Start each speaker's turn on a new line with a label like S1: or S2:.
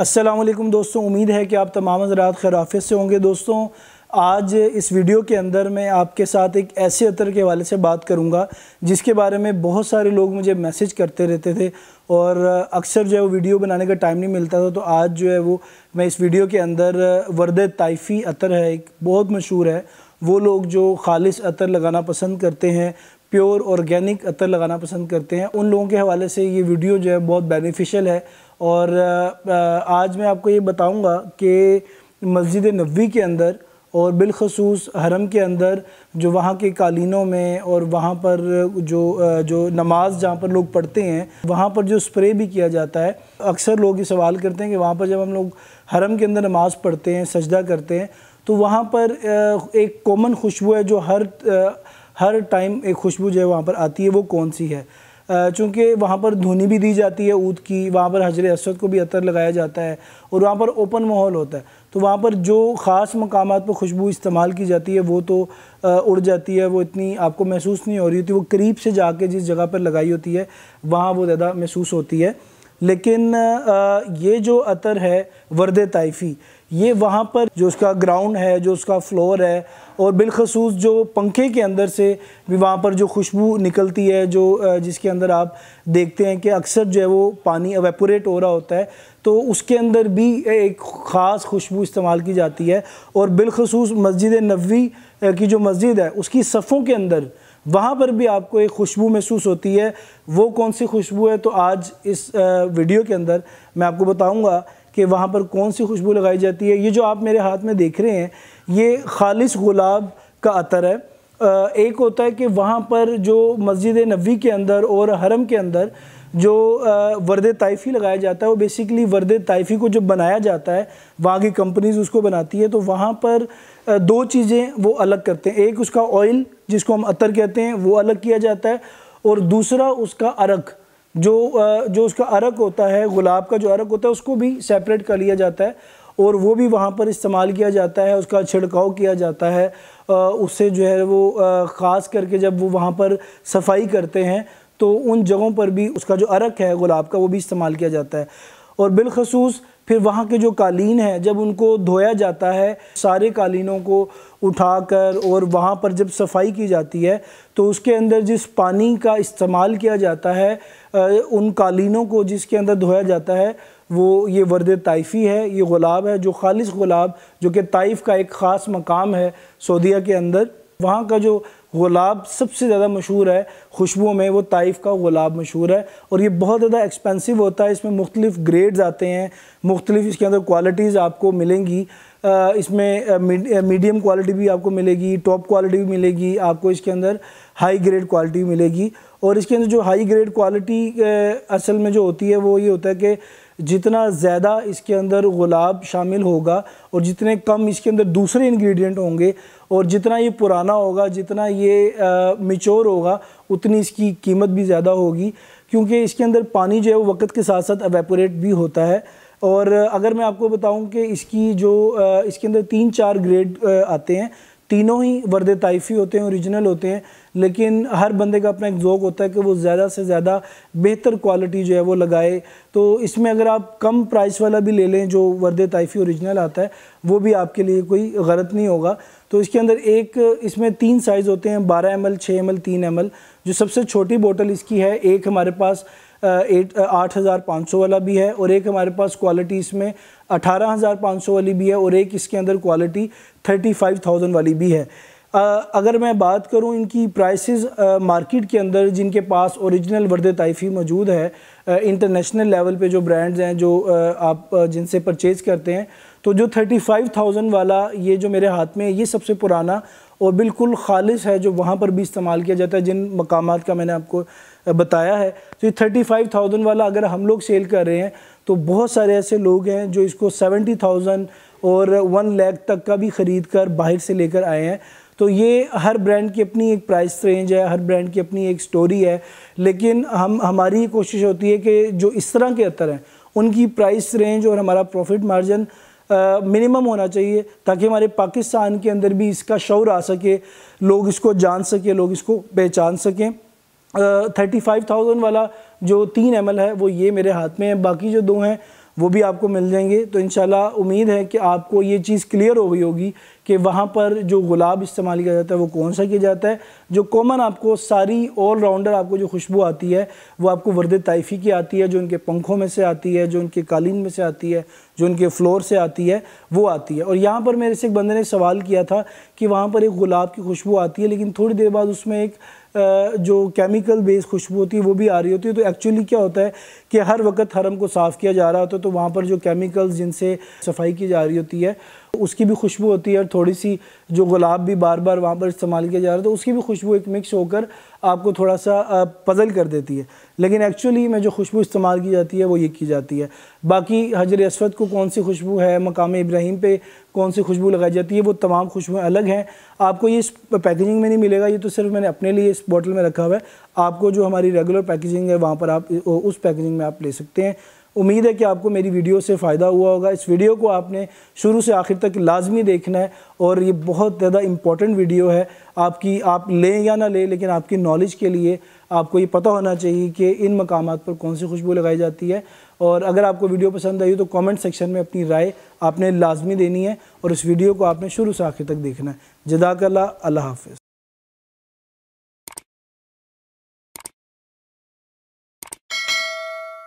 S1: असलम दोस्तों उम्मीद है कि आप तमाम हजरात खैराफियत से होंगे दोस्तों आज इस वीडियो के अंदर मैं आपके साथ एक ऐसे अतर के हवाले से बात करूंगा जिसके बारे में बहुत सारे लोग मुझे मैसेज करते रहते थे और अक्सर जो है वो वीडियो बनाने का टाइम नहीं मिलता था तो आज जो है वो मैं इस वीडियो के अंदर वर्द ताइफ़ी अतर है एक बहुत मशहूर है वो लोग जो खालिश अतर लगाना पसंद करते हैं प्योर ऑर्गेनिक अतर लगाना पसंद करते हैं उन लोगों के हवाले से ये वीडियो जो है बहुत बेनिफिशियल है और आज मैं आपको ये बताऊंगा कि मस्जिद नबी के अंदर और बिलखसूस हरम के अंदर जो वहाँ के कालीनों में और वहाँ पर जो जो नमाज जहाँ पर लोग पढ़ते हैं वहाँ पर जो स्प्रे भी किया जाता है अक्सर लोग ये सवाल करते हैं कि वहाँ पर जब हम लोग हरम के अंदर नमाज पढ़ते हैं सजदा करते हैं तो वहाँ पर एक कॉमन खुशबू है जो हर हर टाइम एक खुशबू जो है वहाँ पर आती है वो कौन सी है चूँकि वहाँ पर धुनी भी दी जाती है ऊद की वहाँ पर हजर असद को भी अतर लगाया जाता है और वहाँ पर ओपन माहौल होता है तो वहाँ पर जो ख़ास मकाम पर खुशबू इस्तेमाल की जाती है वो तो उड़ जाती है वो इतनी आपको महसूस नहीं हो रही होती वो करीब से जाके जिस जगह पर लगाई होती है वहाँ वो ज़्यादा महसूस होती है लेकिन ये जो अतर है वर्द तयफ़ी ये वहाँ पर जो उसका ग्राउंड है जो उसका फ्लोर है और बिलखसूस जो पंखे के अंदर से भी वहाँ पर जो खुशबू निकलती है जो जिसके अंदर आप देखते हैं कि अक्सर जो है वो पानी एवेपोरेट हो रहा होता है तो उसके अंदर भी एक ख़ास खुशबू इस्तेमाल की जाती है और बिलखसूस मस्जिद नबी की जो मस्जिद है उसकी सफ़ों के अंदर वहाँ पर भी आपको एक खुशबू महसूस होती है वो कौन सी खुशबू है तो आज इस वीडियो के अंदर मैं आपको बताऊँगा कि वहाँ पर कौन सी खुशबू लगाई जाती है ये जो आप मेरे हाथ में देख रहे हैं ये खालिश गुलाब का अतर है एक होता है कि वहाँ पर जो मस्जिद नबी के अंदर और हरम के अंदर जो वर्द तयफ़ी लगाया जाता है वो बेसिकली वर्द तयफ़ी को जो बनाया जाता है वहाँ की कंपनीज उसको बनाती है तो वहाँ पर दो चीज़ें वो अलग करते हैं एक उसका ऑयल जिसको हम अतर कहते हैं वो अलग किया जाता है और दूसरा उसका अरक जो जो उसका अरक होता है गुलाब का जो अरक होता है उसको भी सेपरेट कर लिया जाता है और वो भी वहाँ पर इस्तेमाल किया जाता है उसका छिड़काव किया जाता है उससे जो है वो ख़ास करके जब वो वहाँ पर सफाई करते हैं तो उन जगहों पर भी उसका जो अरक है गुलाब का वो भी इस्तेमाल किया जाता है और बिलखसूस फिर वहाँ के जो कालीन हैं जब उनको धोया जाता है सारे कालीनों को उठाकर और वहाँ पर जब सफाई की जाती है तो उसके अंदर जिस पानी का इस्तेमाल किया जाता है उन कालीनों को जिसके अंदर धोया जाता है वो ये वर्द ताइफ़ी है ये गुलाब है जो खालिश गुलाब जो कि ताइफ़ का एक ख़ास मकाम है सऊदिया के अंदर वहाँ का जो गुलाब सबसे ज़्यादा मशहूर है खुशबुओं में वो ताइफ का गुलाब मशहूर है और ये बहुत ज़्यादा एक्सपेंसिव होता है इसमें मुख्तलिफ ग्रेड्स आते हैं मुख्तलिफ इसके अंदर क्वालिटीज़ आपको मिलेंगी इसमें मीडियम क्वालिटी भी आपको मिलेगी टॉप क्वालिटी भी मिलेगी आपको इसके अंदर हाई ग्रेड क्वालिटी मिलेगी और इसके अंदर जो हाई ग्रेड क्वालिटी असल में जो होती है वो ये होता है कि जितना ज़्यादा इसके अंदर गुलाब शामिल होगा और जितने कम इसके अंदर दूसरे इंग्रेडिएंट होंगे और जितना ये पुराना होगा जितना ये मिचोर होगा उतनी इसकी कीमत भी ज़्यादा होगी क्योंकि इसके अंदर पानी जो है वो वक्त के साथ साथ अवेपोरेट भी होता है और अगर मैं आपको बताऊं कि इसकी जो इसके अंदर तीन चार ग्रेड आते हैं तीनों ही वर्द ताइफी होते हैं ओरिजिनल होते हैं लेकिन हर बंदे का अपना एक जोक होता है कि वो ज़्यादा से ज़्यादा बेहतर क्वालिटी जो है वो लगाए तो इसमें अगर आप कम प्राइस वाला भी ले लें जो वर्द ताइफी ओरिजिनल आता है वो भी आपके लिए कोई गलत नहीं होगा तो इसके अंदर एक इसमें तीन साइज़ होते हैं बारह एम एल छः एम एल तीन एम एल जो सबसे छोटी बोटल इसकी है एक हमारे पास एट आठ हज़ार पाँच सौ वाला भी है और एक हमारे पास क्वालिटी इसमें अठारह हज़ार पाँच सौ वाली भी है और एक इसके अंदर क्वालिटी थर्टी फाइव थाउजेंड वाली भी है आ, अगर मैं बात करूं इनकी प्राइसेस मार्केट के अंदर जिनके पास ओरिजिनल वर्द तयफी मौजूद है इंटरनेशनल लेवल पे जो ब्रांड्स हैं जो आ, आप जिनसे परचेज़ करते हैं तो जो थर्टी फाइव थाउजेंड वाला ये जो मेरे हाथ में है ये सबसे पुराना और बिल्कुल खालिश है जो वहाँ पर भी इस्तेमाल किया जाता है जिन मकाम का मैंने आपको बताया है तो ये थर्टी फाइव थाउजेंड वाला अगर हम लोग सेल कर रहे हैं तो बहुत सारे ऐसे लोग हैं जो इसको सेवेंटी थाउजेंड और वन लैख तक का भी ख़रीद कर बाहर से लेकर आए हैं तो ये हर ब्रांड की अपनी एक प्राइस रेंज है हर ब्रांड की अपनी एक स्टोरी है लेकिन हम हमारी कोशिश होती है कि जो इस तरह के अतर हैं उनकी प्राइस रेंज और हमारा प्रॉफिट मार्जिन मिनिमम होना चाहिए ताकि हमारे पाकिस्तान के अंदर भी इसका शौर आ सके लोग इसको जान सकें लोग इसको पहचान सकें थर्टी फाइव थाउजेंड वाला जो तीन एम है वो ये मेरे हाथ में है बाकी जो दो हैं वो भी आपको मिल जाएंगे तो इन उम्मीद है कि आपको ये चीज़ क्लियर हो गई होगी कि वहाँ पर जो गुलाब इस्तेमाल किया जाता है वो कौन सा किया जाता है जो कॉमन आपको सारी ऑल राउंडर आपको जो खुशबू आती है वो आपको वर्द तयफी की आती है जो उनके पंखों में से आती है जो उनके कालीन में से आती है जो उनके फ्लोर से आती है वो आती है और यहाँ पर मेरे से एक बंदे ने सवाल किया था कि वहाँ पर एक गुलाब की खुशबू आती है लेकिन थोड़ी देर बाद उसमें एक जो केमिकल बेस्ड खुशबू होती है वो भी आ रही होती है तो एक्चुअली क्या होता है कि हर वक्त हरम को साफ़ किया जा रहा होता है तो वहाँ पर जो केमिकल्स जिनसे सफाई की जा रही होती है उसकी भी खुशबू होती है और थोड़ी सी जो गुलाब भी बार बार वहाँ पर इस्तेमाल किया जा रहा है तो उसकी भी खुशबू एक मिक्स होकर आपको थोड़ा सा पजल कर देती है लेकिन एक्चुअली में जो खुशबू इस्तेमाल की जाती है वो ये की जाती है बाकी हजर असवद को कौन सी खुशबू है मकाम इब्राहिम पे कौन सी खुशबू लगाई जाती है वो तमाम खुशबूएँ अलग हैं आपको ये इस पैकेजिंग में नहीं मिलेगा ये तो सिर्फ मैंने अपने लिए इस बॉटल में रखा हुआ है आपको जो हमारी रेगुलर पैकेजिंग है वहाँ पर आप उस पैकेजिंग में आप ले सकते हैं उम्मीद है कि आपको मेरी वीडियो से फ़ायदा हुआ होगा इस वीडियो को आपने शुरू से आखिर तक लाजमी देखना है और ये बहुत ज़्यादा इंपॉर्टेंट वीडियो है आपकी आप लें या ना लें लेकिन आपकी नॉलेज के लिए आपको ये पता होना चाहिए कि इन मकाम पर कौन सी खुशबू लगाई जाती है और अगर आपको वीडियो पसंद आई हो तो कमेंट सेक्शन में अपनी राय आपने लाजमी देनी है और इस वीडियो को आपने शुरू से आखिर तक देखना है जदाकला अल्लाह हाफ